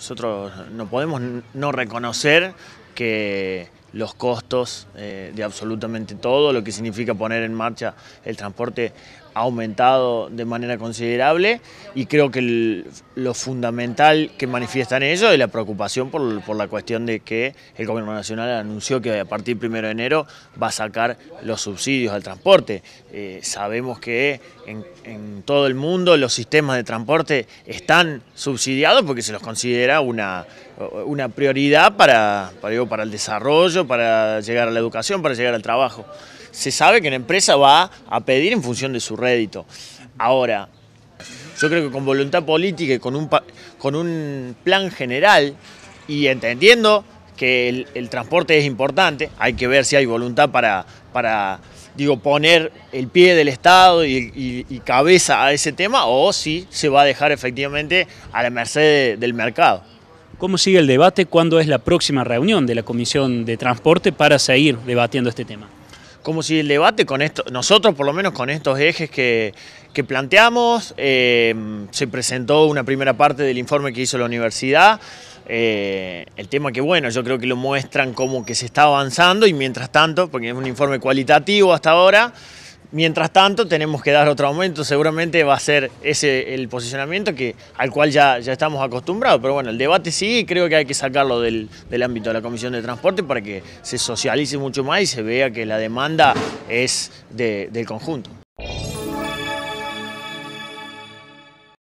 Nosotros no podemos no reconocer que los costos eh, de absolutamente todo, lo que significa poner en marcha el transporte ha aumentado de manera considerable y creo que lo fundamental que manifiestan ellos es la preocupación por, la cuestión de que el gobierno nacional anunció que a partir del 1 de enero va a sacar los subsidios al transporte. Eh, sabemos que en, todo el mundo los sistemas de transporte están subsidiados porque se los considera una, una prioridad para, para, para el desarrollo, para llegar a la educación, para llegar al trabajo. Se sabe que una empresa va a pedir en función de su rédito. Ahora, yo creo que con voluntad política y con un, con un plan general y entendiendo que el, transporte es importante, hay que ver si hay voluntad para, para digo, poner el pie del Estado y, cabeza a ese tema o si se va a dejar efectivamente a la merced del mercado. ¿Cómo sigue el debate? ¿Cuándo es la próxima reunión de la Comisión de Transporte para seguir debatiendo este tema? como si el debate con esto, nosotros por lo menos con estos ejes que, planteamos, eh, se presentó una primera parte del informe que hizo la universidad, eh, el tema que bueno, yo creo que lo muestran como que se está avanzando y mientras tanto, porque es un informe cualitativo hasta ahora, Mientras tanto, tenemos que dar otro aumento, seguramente va a ser ese el posicionamiento que, al cual ya, estamos acostumbrados, pero bueno, el debate sí, creo que hay que sacarlo del, ámbito de la Comisión de Transporte para que se socialice mucho más y se vea que la demanda es del conjunto.